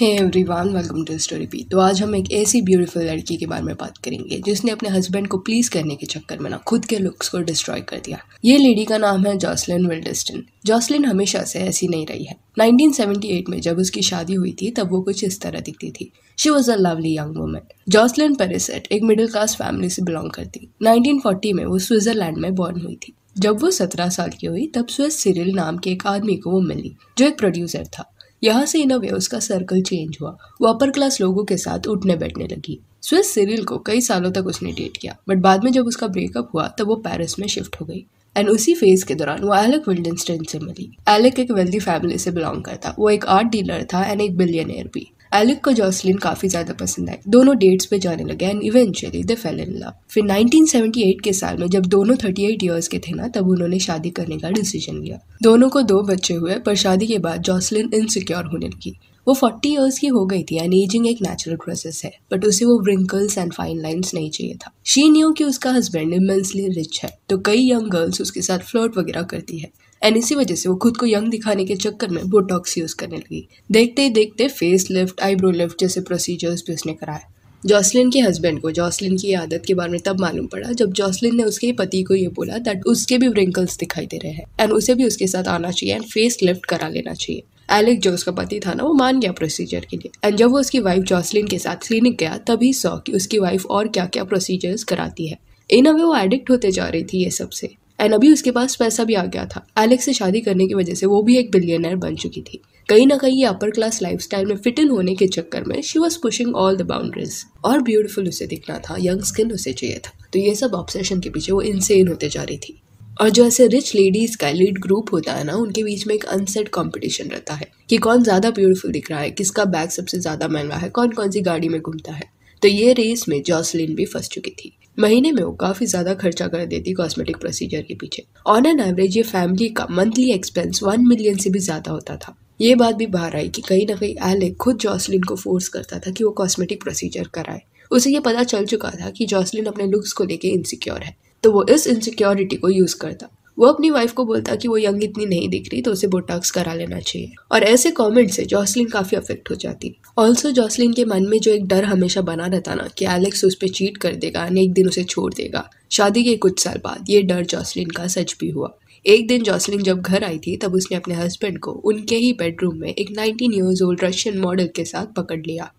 hey everyone welcome to story P तो आज हम एक ऐसी ब्यूटीफुल लड़की के बारे में बात करेंगे जिसने अपने हस्बैंड को प्लीज करने के चक्कर में ना खुद के लुक्स को डिस्ट्रॉय कर दिया ये लेडी का नाम है जॉसलिन विल्डिस्टन जॉसलिन हमेशा से ऐसी नहीं रही है 1978 में जब उसकी शादी हुई थी तब वो कुछ इस तरह दिखती थी she was a lovely young women Jocelyn Perisset एक मिडिल क्लास फैमिली से बिलोंग करती नाइनटीन में वो स्विट्जरलैंड में बॉर्न हुई थी जब वो सत्रह साल की हुई तब स्विस सिरिल नाम के एक आदमी को वो मिली जो एक प्रोड्यूसर था यहाँ से इनावेउस उसका सर्कल चेंज हुआ वो अपर क्लास लोगों के साथ उठने बैठने लगी स्विस सीरियल को कई सालों तक उसने डेट किया बट बाद में जब उसका ब्रेकअप हुआ तब वो पेरिस में शिफ्ट हो गई एंड उसी फेज के दौरान वो एलेक विल्डनस्टन से मिली एलेक एक वेल्दी फैमिली से बिलोंग करता वो एक आर्ट डीलर था एंड एक बिलियनियर भी एलिक को जॉसलिन काफ़ी ज़्यादा पसंद आई दोनों डेट्स पे जाने लगे and eventually they fell in love फिर 1978 के साल में जब दोनों 38 इयर्स के थे ना तब उन्होंने शादी करने का डिसीजन लिया दोनों को दो बच्चे हुए पर शादी के बाद जॉसलिन इनसिक्योर होने लगी वो फोर्टी ईयर्स की हो गई थी एंड एजिंग एक नेचुरल प्रोसेस है बट उसे वो व्रिंकल्स एंड फाइन लाइंस नहीं चाहिए था शी न्यू कि उसका हस्बैंड इमेंसली रिच है तो कई यंग गर्ल्स उसके साथ फ्लर्ट वगैरह करती है एंड इसी वजह से वो खुद को यंग दिखाने के चक्कर में बोटॉक्स यूज़ करने लगी देखते ही देखते फेस लिफ्ट आईब्रो लिफ्ट जैसे प्रोसीजर्स भी उसने कराए जॉसलिन के हस्बैंड को जॉसलिन की आदत के बारे में तब मालूम पड़ा जब जॉसलिन ने उसके पति को ये बोला दैट उसके भी रिंकल्स दिखाई दे रहे हैं एंड उसे भी उसके साथ आना चाहिए एंड फेस लिफ्ट करा लेना चाहिए एलेक्स जो उसका पति था ना वो मान गया प्रोसीजर के लिए एंड जब वो उसकी वाइफ जॉसलिन के साथ क्लिनिक गया तभी सौ की उसकी वाइफ और क्या क्या प्रोसीजर्स कराती है इन अवे वो एडिक्ट होते जा रही थी ये सबसे एंड अभी उसके पास पैसा भी आ गया था एलेक्स से शादी करने की वजह से वो भी एक बिलियनर बन चुकी थी कहीं ना कहीं ये अपर क्लास लाइफस्टाइल में फिट इन होने के चक्कर में she was pushing all the boundaries और ब्यूटीफुल उसे दिखना था यंग स्किन उसे चाहिए था तो ये सब ऑब्सेशन के पीछे वो इनसेन होते जा रही थी और जो ऐसे रिच लेडीज का लीड ग्रुप होता है ना उनके बीच में एक अनसेट कंपटीशन रहता है कि कौन ज़्यादा ब्यूटीफुल दिख रहा है किसका बैग सबसे ज़्यादा महंगा है कौन कौन सी गाड़ी में घूमता है तो ये रेस में जॉसलिन भी फंस चुकी थी महीने में वो काफ़ी ज़्यादा खर्चा कर देती कॉस्मेटिक प्रोसीजर के पीछे ऑन एन एवरेज ये फैमिली का मंथली एक्सपेंस वन मिलियन से भी ज़्यादा होता था ये बात भी बाहर आई कि कहीं ना कहीं एलेक खुद जॉसलिन को फोर्स करता था कि वो कॉस्मेटिक प्रोसीजर कराए उसे ये पता चल चुका था कि जॉसलिन अपने लुक्स को लेके इनसिक्योर है तो वो इस इनसिक्योरिटी को यूज़ करता वो अपनी वाइफ को बोलता कि वो यंग इतनी नहीं दिख रही तो उसे बोटॉक्स करा लेना चाहिए और ऐसे कॉमेंट से जॉसलिन काफ़ी अफेक्ट हो जाती है ऑल्सो जॉसलिन के मन में जो एक डर हमेशा बना रहता ना कि एलेक्स उस पर चीट कर देगा यानी एक दिन उसे छोड़ देगा शादी के कुछ साल बाद ये डर जॉसलिन का सच भी हुआ एक दिन जॉसलिन जब घर आई थी तब उसने अपने हस्बैंड को उनके ही बेडरूम में एक 19 ईयर्स ओल्ड रशियन मॉडल के साथ पकड़ लिया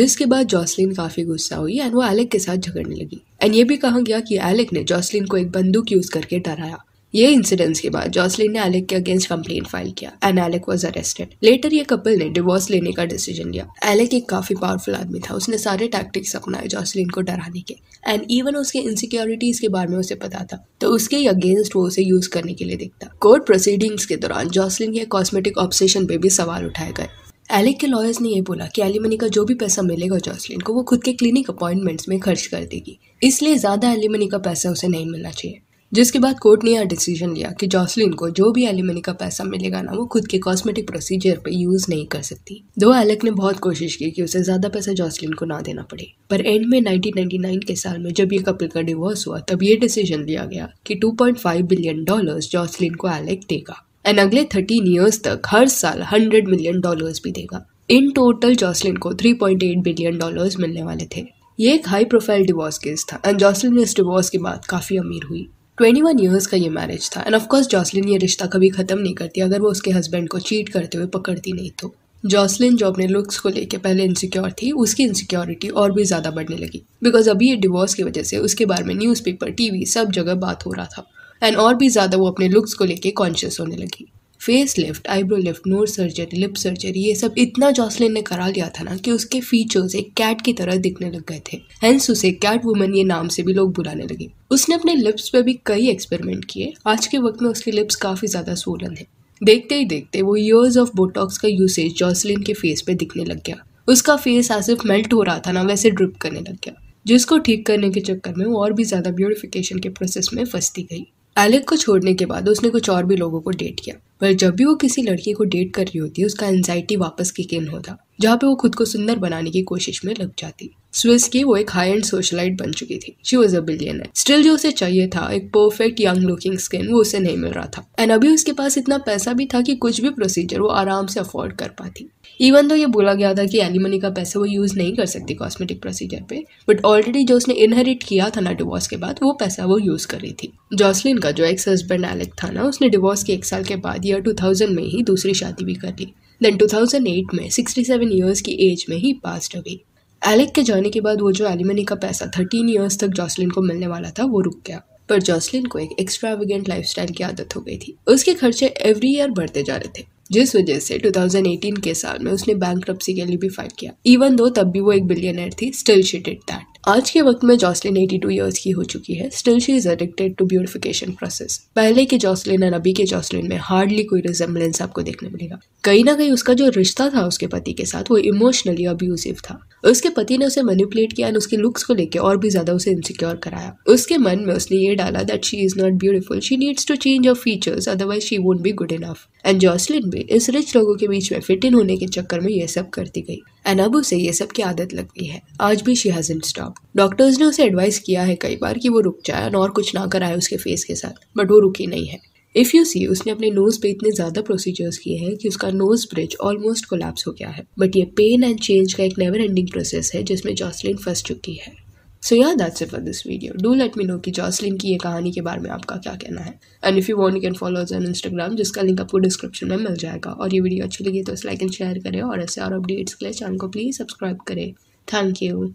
जिसके बाद जॉसलिन काफ़ी गुस्सा हुई एंड वो एलेक के साथ झगड़ने लगी एंड ये भी कहा गया कि एलेक ने जॉसलिन को एक बंदूक यूज़ करके डराया ये इंसिडेंट्स के बाद जॉसलिन ने एलेक के अगेंस्ट कंप्लेंट फाइल किया and Alec was arrested later ये कपल ने डिवोर्स लेने का डिसीजन लिया एलेक एक काफी पावरफुल आदमी था उसने सारे टैक्टिक्स अपनाए जॉसलिन को डराने के एंड इवन उसके इनसिक्योरिटीज के बारे में उसे पता था तो उसके अगेंस्ट वो उसे यूज करने के लिए देखता कोर्ट प्रोसीडिंग्स के दौरान जॉसलिन के कॉस्मेटिक ऑब्सेशन पे भी सवाल उठाए गए एलेक के लॉयर्स ने यह बोला कि एलिमनी का जो भी पैसा मिलेगा जॉसलिन को वो खुद के क्लिनिक अपॉइंटमेंट्स में खर्च कर देगी इसलिए ज़्यादा एलिमनी का पैसा उसे नहीं मिलना चाहिए जिसके बाद कोर्ट ने यह डिसीजन लिया कि जॉसलिन को जो भी एलिमनी का पैसा मिलेगा ना वो खुद के कॉस्मेटिक प्रोसीजर पर यूज नहीं कर सकती दो एलेक ने बहुत कोशिश की कि उसे ज्यादा पैसा जॉसलिन को ना देना पड़े पर एंड में 1999 के साल में जब ये कपिल का डिवोर्स हुआ तब ये डिसीजन लिया गया कि 2.5 बिलियन डॉलर्स जॉसलिन को एलेक देगा एंड अगले थर्टीन ईयर्स तक हर साल हंड्रेड मिलियन डॉलर्स भी देगा इन टोटल जॉसलिन को 3.8 बिलियन डॉलर्स मिलने वाले थे ये एक हाई प्रोफाइल डिवोर्स केस था एंड जॉसलिन इस डिवोर्स के बाद काफी अमीर हुई ट्वेंटी वन ईयर्स का ये मैरिज था एंड ऑफकोर्स जॉसलिन ये रिश्ता कभी ख़त्म नहीं करती अगर वो उसके हस्बैंड को चीट करते हुए पकड़ती नहीं तो जॉसलिन जो अपने लुक्स को लेके पहले इनसिक्योर थी उसकी इनसिक्योरिटी और भी ज़्यादा बढ़ने लगी बिकॉज अभी ये डिवोर्स की वजह से उसके बारे में न्यूज़पेपर टीवी सब जगह बात हो रहा था एंड और भी ज़्यादा वो अपने लुक्स को लेके कॉन्शियस होने लगी face lift eyebrow lift nose surgery lip surgery ये सब इतना जॉसलिन ने करा लिया था ना कि उसके फीचर्स एक कैट की तरह दिखने लग गए थे हेंस उसे कैट वुमन ये नाम से भी लोग बुलाने लगे उसने अपने लिप्स पे भी कई एक्सपेरिमेंट किए आज के वक्त में उसके लिप्स काफ़ी ज़्यादा सोलन है देखते ही देखते वो ईयर्स ऑफ बोटॉक्स का यूसेज जॉसलिन के फेस पे दिखने लग गया उसका फेस एज इफ मेल्ट हो रहा था ना वैसे ड्रिप करने लग गया जिसको ठीक करने के चक्कर में वो और भी ज़्यादा ब्यूटिफिकेशन के प्रोसेस में फंसती गई एलेक को छोड़ने के बाद उसने कुछ और भी लोगों को डेट किया पर जब भी वो किसी लड़की को डेट कर रही होती है उसका एनजाइटी वापस किक इन होता जहाँ पे वो खुद को सुंदर बनाने की कोशिश में लग जाती स्विस की वो एक हाई एंड सोशलाइट बन चुकी थी she was a billion still जो उसे चाहिए था एक परफेक्ट यंग लुकिंग स्किन वो उसे नहीं मिल रहा था एंड अभी उसके पास इतना पैसा भी था कि कुछ भी प्रोसीजर वो आराम से अफोर्ड कर पाती इवन तो ये बोला गया था कि एलिमनी का पैसा वो यूज़ नहीं कर सकती कॉस्मेटिक प्रोसीजर पे बट ऑलरेडी जो उसने इनहेरिट किया था ना डिवोर्स के बाद वो पैसा वो यूज़ कर रही थी जॉसलिन का जो एक्स हस्बैंड एलेक था ना उसने डिवोर्स के एक साल के बाद बाद ईयर 2000 में ही दूसरी शादी भी कर ली देन 2008 में 67 ईयर्स की एज में ही पास्ट अवे एलेक के जाने के बाद वो जो एलिमनी का पैसा 13 ईयर्स तक जॉसलिन को मिलने वाला था वो रुक गया पर जॉसलिन को एक एक्स्ट्राविगेंट लाइफस्टाइल की आदत हो गई थी उसके खर्चे एवरी ईयर बढ़ते जा रहे थे जिस वजह से 2018 के साल में उसने बैंक के लिए भी फाइल किया इवन दो तब भी वो एक बिलियनर थी स्टिल शी डिड दैट आज के वक्त में जॉसलिन 82 ईयर्स की हो चुकी है still she is addicted to beautification process पहले के जॉसलिन और अभी के जॉसलिन में हार्डली कोई रिजेम्बलेंस आपको देखने मिलेगा कहीं ना कहीं उसका जो रिश्ता था उसके पति के साथ वो इमोशनली अब्यूजिव था उसके पति ने उसे मैनिपुलेट किया एंड उसके लुक्स को लेकर और भी ज़्यादा उसे इनसिक्योर कराया उसके मन में उसने ये डाला that she is not beautiful she needs to change of features otherwise she won't be good enough and Jocelyn भी इस रिच लोगों के बीच में फिट इन होने के चक्कर में यह सब करती गई एंड अब उसे ये सब की आदत लग गई है आज भी शी हैजन स्टॉप डॉक्टर्स ने उसे एडवाइस किया है कई बार कि वो रुक जाए और कुछ ना कराए उसके फेस के साथ बट वो रुकी नहीं है इफ़ यू सी उसने अपने नोज़ पे इतने ज़्यादा प्रोसीजर्स किए हैं कि उसका नोज़ ब्रिज ऑलमोस्ट कोलैप्स हो गया है बट ये पेन एंड चेंज का एक नेवर एंडिंग प्रोसेस है जिसमें जॉसलिन फंस चुकी है so yeah that's it for this video do let me know कि जॉसलिन की ये कहानी के बारे में आपका क्या कहना है and if you want you can follow us on Instagram जिसका लिंक आपको डिस्क्रिप्शन में मिल जाएगा और ये वीडियो अच्छी लगी तो इस लाइक एंड शेयर करें और ऐसे और अपडेट्स के लिए चैनल को प्लीज़ सब्सक्राइब करें थैंक यू